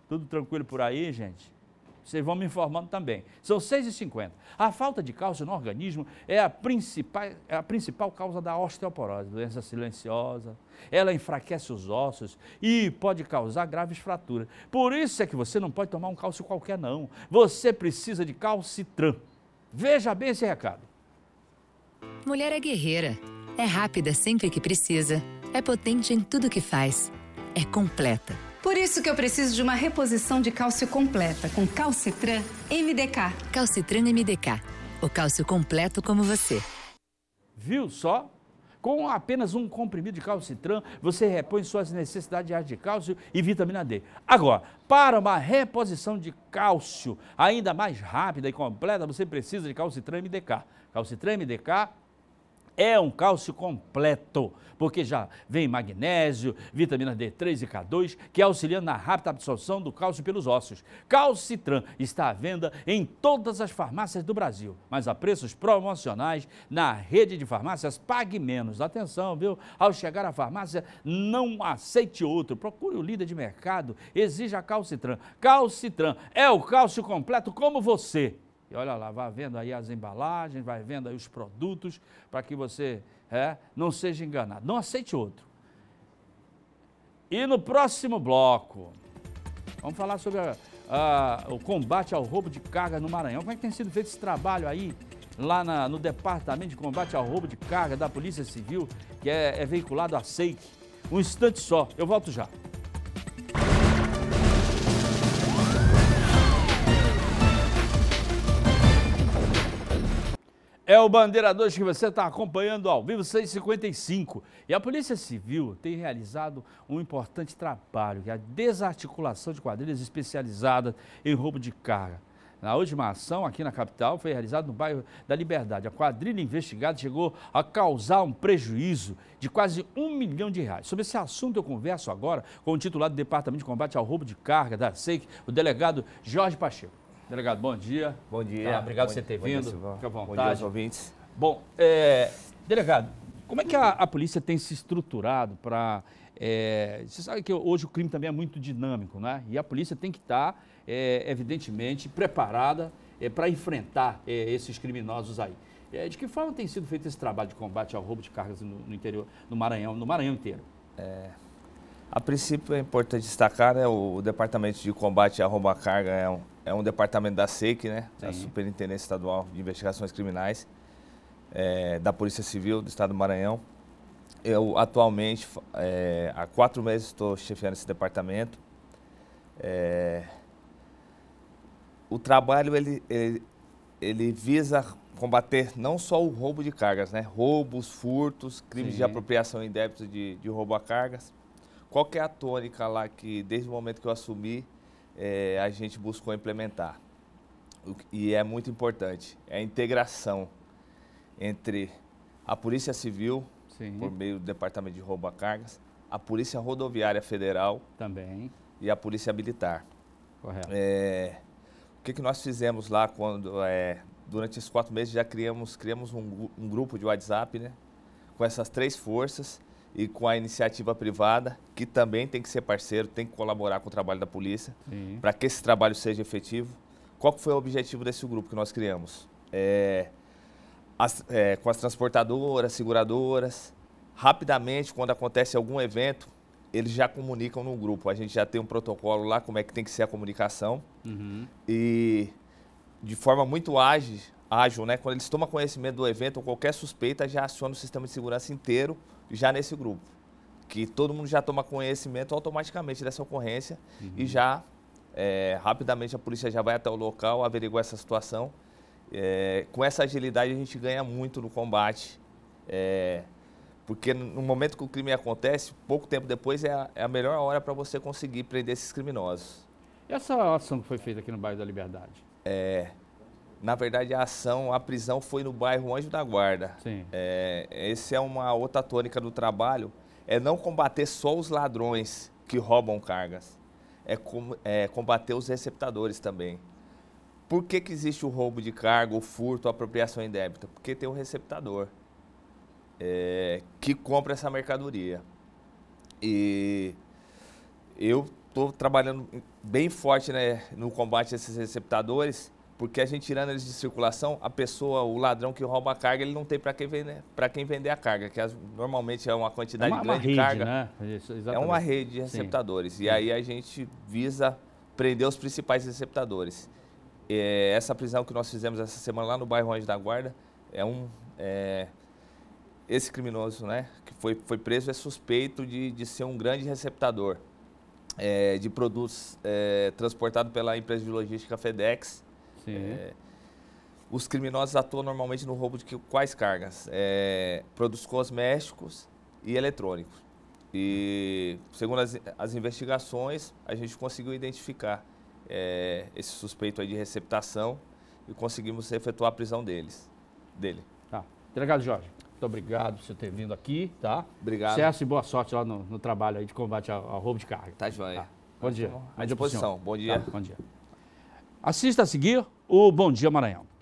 Tudo tranquilo por aí, gente? Vocês vão me informando também. São 50. A falta de cálcio no organismo é a, principal, é a principal causa da osteoporose, doença silenciosa. Ela enfraquece os ossos e pode causar graves fraturas. Por isso é que você não pode tomar um cálcio qualquer, não. Você precisa de calcitran. Veja bem esse recado. Mulher é guerreira. É rápida sempre que precisa. É potente em tudo que faz. É completa por isso que eu preciso de uma reposição de cálcio completa com Calcitran MDK. Calcitran MDK, o cálcio completo como você. Viu só? Com apenas um comprimido de calcitran, você repõe suas necessidades de cálcio e vitamina D. Agora, para uma reposição de cálcio ainda mais rápida e completa, você precisa de calcitran MDK. Calcitran MDK é um cálcio completo, porque já vem magnésio, vitamina D3 e K2, que auxiliam na rápida absorção do cálcio pelos ossos. Calcitran está à venda em todas as farmácias do Brasil, mas a preços promocionais na rede de farmácias Pague Menos. Atenção, viu? Ao chegar à farmácia, não aceite outro. Procure o líder de mercado, exija Calcitran. Calcitran é o cálcio completo como você e olha lá, vai vendo aí as embalagens, vai vendo aí os produtos, para que você é, não seja enganado. Não aceite outro. E no próximo bloco, vamos falar sobre a, a, o combate ao roubo de carga no Maranhão. Como é que tem sido feito esse trabalho aí, lá na, no Departamento de Combate ao Roubo de Carga da Polícia Civil, que é, é veiculado a SEIC? Um instante só, eu volto já. É o Bandeira 2 que você está acompanhando ao vivo, 655. E a Polícia Civil tem realizado um importante trabalho, que é a desarticulação de quadrilhas especializadas em roubo de carga. Na última ação aqui na capital foi realizada no bairro da Liberdade. A quadrilha investigada chegou a causar um prejuízo de quase um milhão de reais. Sobre esse assunto eu converso agora com o titular do Departamento de Combate ao Roubo de Carga da SEIC, o delegado Jorge Pacheco. Delegado, bom dia. Bom dia. Tá, obrigado bom, por você ter vindo. Dia, à vontade. Bom dia aos ouvintes. Bom, é, delegado, como é que a, a polícia tem se estruturado para... É, você sabe que hoje o crime também é muito dinâmico, né? E a polícia tem que estar, tá, é, evidentemente, preparada é, para enfrentar é, esses criminosos aí. É, de que forma tem sido feito esse trabalho de combate ao roubo de cargas no, no interior, no Maranhão, no Maranhão inteiro? É, a princípio é importante destacar, né, o Departamento de Combate ao Roubo a Carga é um, é um departamento da SEC, né? Sim. A Superintendência Estadual de Investigações Criminais, é, da Polícia Civil do Estado do Maranhão. Eu atualmente, é, há quatro meses, estou chefiando esse departamento. É, o trabalho, ele, ele, ele, visa combater não só o roubo de cargas, né? Roubos, furtos, crimes Sim. de apropriação em débito de, de roubo a cargas. Qual que é a tônica lá que, desde o momento que eu assumi, é, a gente buscou implementar. E é muito importante, é a integração entre a Polícia Civil, Sim. por meio do Departamento de Roubo a Cargas, a Polícia Rodoviária Federal também e a Polícia Militar. Correto. É, o que, que nós fizemos lá quando é, durante esses quatro meses já criamos criamos um, um grupo de WhatsApp, né, com essas três forças e com a iniciativa privada, que também tem que ser parceiro, tem que colaborar com o trabalho da polícia, para que esse trabalho seja efetivo. Qual foi o objetivo desse grupo que nós criamos? É, as, é, com as transportadoras, seguradoras, rapidamente, quando acontece algum evento, eles já comunicam no grupo. A gente já tem um protocolo lá, como é que tem que ser a comunicação. Uhum. E de forma muito ágil, ágil, né? Quando eles tomam conhecimento do evento ou qualquer suspeita, já aciona o sistema de segurança inteiro já nesse grupo. Que todo mundo já toma conhecimento automaticamente dessa ocorrência uhum. e já, é, rapidamente, a polícia já vai até o local, averigua essa situação. É, com essa agilidade, a gente ganha muito no combate. É, porque no momento que o crime acontece, pouco tempo depois é a, é a melhor hora para você conseguir prender esses criminosos. E essa ação que foi feita aqui no bairro da Liberdade? É, na verdade, a ação, a prisão foi no bairro Anjo da Guarda. Sim. É, essa é uma outra tônica do trabalho, é não combater só os ladrões que roubam cargas, é, com, é combater os receptadores também. Por que, que existe o roubo de carga, o furto, a apropriação débito Porque tem um receptador é, que compra essa mercadoria. E eu estou trabalhando bem forte né, no combate a esses receptadores porque a gente tirando eles de circulação, a pessoa, o ladrão que rouba a carga, ele não tem para quem vender, para quem vender a carga, que as, normalmente é uma quantidade é uma, grande né? é uma rede, de carga. Né? é uma rede de receptadores. Sim. E aí a gente visa prender os principais receptadores. É, essa prisão que nós fizemos essa semana lá no bairro Anjo da Guarda é um é, esse criminoso, né, que foi, foi preso é suspeito de, de ser um grande receptador é, de produtos é, transportado pela empresa de logística FedEx é, os criminosos atuam normalmente no roubo de que, quais cargas? É, produtos cosméticos e eletrônicos. E segundo as, as investigações, a gente conseguiu identificar é, esse suspeito aí de receptação e conseguimos efetuar a prisão deles, dele. Tá. Delegado Jorge, muito obrigado por você ter vindo aqui, tá? Obrigado. Sucesso e boa sorte lá no, no trabalho aí de combate ao, ao roubo de carga. Tá, joia. Tá. Bom tá dia. À disposição. Bom dia. Tá? Bom dia. Assista a seguir o Bom Dia Maranhão.